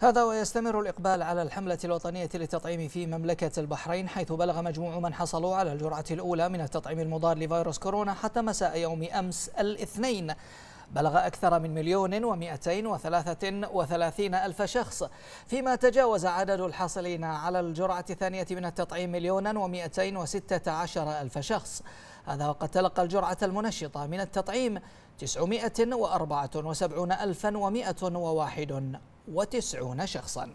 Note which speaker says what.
Speaker 1: هذا ويستمر الإقبال على الحملة الوطنية للتطعيم في مملكة البحرين حيث بلغ مجموع من حصلوا على الجرعة الأولى من التطعيم المضاد لفيروس كورونا حتى مساء يوم أمس الاثنين بلغ أكثر من مليون ومئتين وثلاثة وثلاثين ألف شخص فيما تجاوز عدد الحاصلين على الجرعة الثانية من التطعيم مليونا ومئتين وستة عشر ألف شخص هذا وقد تلقى الجرعة المنشطة من التطعيم تسعمائة وأربعة وسبعون ألفا ومائة وواحد
Speaker 2: وتسعون شخصاً